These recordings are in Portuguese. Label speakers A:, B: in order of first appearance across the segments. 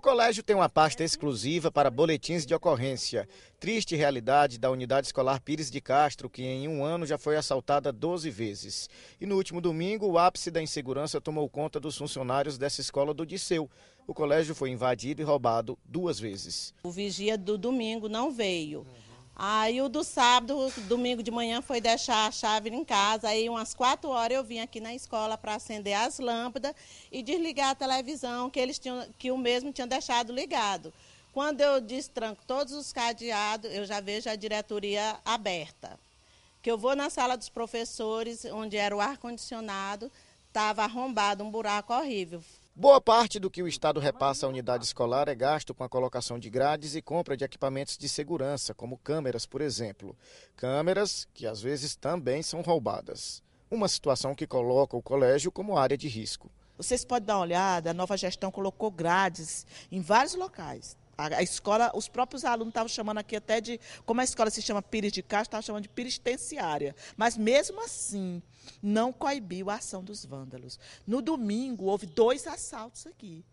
A: O colégio tem uma pasta exclusiva para boletins de ocorrência. Triste realidade da unidade escolar Pires de Castro, que em um ano já foi assaltada 12 vezes. E no último domingo, o ápice da insegurança tomou conta dos funcionários dessa escola do Disseu. O colégio foi invadido e roubado duas vezes.
B: O vigia do domingo não veio. Aí o do sábado, domingo de manhã, foi deixar a chave em casa. Aí umas quatro horas eu vim aqui na escola para acender as lâmpadas e desligar a televisão que eles tinham, que o mesmo tinha deixado ligado. Quando eu destranco todos os cadeados, eu já vejo a diretoria aberta. Que eu vou na sala dos professores, onde era o ar condicionado, estava arrombado, um buraco horrível.
A: Boa parte do que o Estado repassa à unidade escolar é gasto com a colocação de grades e compra de equipamentos de segurança, como câmeras, por exemplo. Câmeras que às vezes também são roubadas. Uma situação que coloca o colégio como área de risco. Vocês podem dar uma olhada, a nova gestão colocou grades
C: em vários locais. A, a escola, os próprios alunos estavam chamando aqui até de, como a escola se chama Pires de Castro, estavam chamando de piristenciária. Mas mesmo assim, não coibiu a ação dos vândalos. No domingo, houve dois assaltos aqui.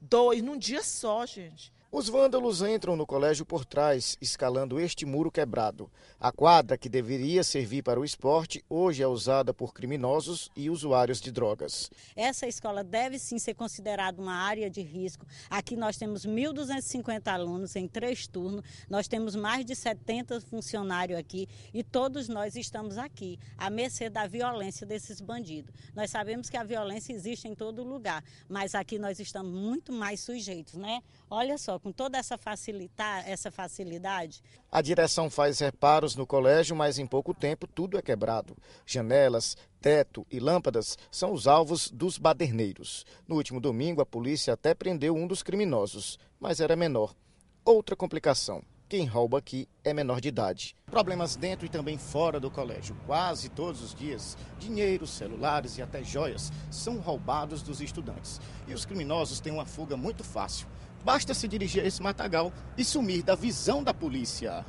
C: Dois, num dia só, gente.
A: Os vândalos entram no colégio por trás, escalando este muro quebrado. A quadra que deveria servir para o esporte hoje é usada por criminosos e usuários de drogas.
D: Essa escola deve sim ser considerada uma área de risco. Aqui nós temos 1.250 alunos em três turnos, nós temos mais de 70 funcionários aqui e todos nós estamos aqui, à mercê da violência desses bandidos. Nós sabemos que a violência existe em todo lugar, mas aqui nós estamos muito mais sujeitos, né? Olha só com toda essa, facilitar, essa facilidade?
A: A direção faz reparos no colégio, mas em pouco tempo tudo é quebrado. Janelas, teto e lâmpadas são os alvos dos baderneiros. No último domingo, a polícia até prendeu um dos criminosos, mas era menor. Outra complicação quem rouba aqui é menor de idade. Problemas dentro e também fora do colégio. Quase todos os dias, dinheiro, celulares e até joias são roubados dos estudantes. E os criminosos têm uma fuga muito fácil. Basta se dirigir a esse matagal e sumir da visão da polícia.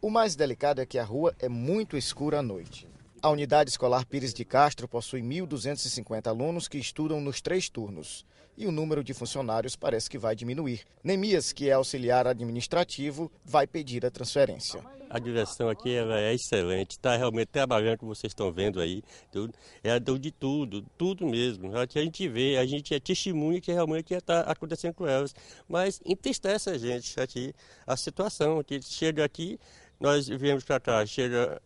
A: O mais delicado é que a rua é muito escura à noite. A unidade escolar Pires de Castro possui 1.250 alunos que estudam nos três turnos. E o número de funcionários parece que vai diminuir. Nemias, que é auxiliar administrativo, vai pedir a transferência.
E: A direção aqui é, é excelente, está realmente trabalhando, como vocês estão vendo aí. Tudo, é de tudo, tudo mesmo. A gente vê, a gente é testemunha que realmente está acontecendo com elas. Mas entristece a gente aqui, a situação que chega aqui, nós viemos para cá, chega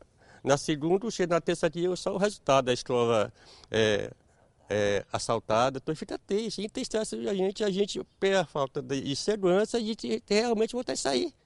E: na segunda, chega na terça-dia, só o resultado da escola é, é, assaltada. Então fica triste, entristece a gente, a gente, pela falta de segurança, a gente realmente vai a sair.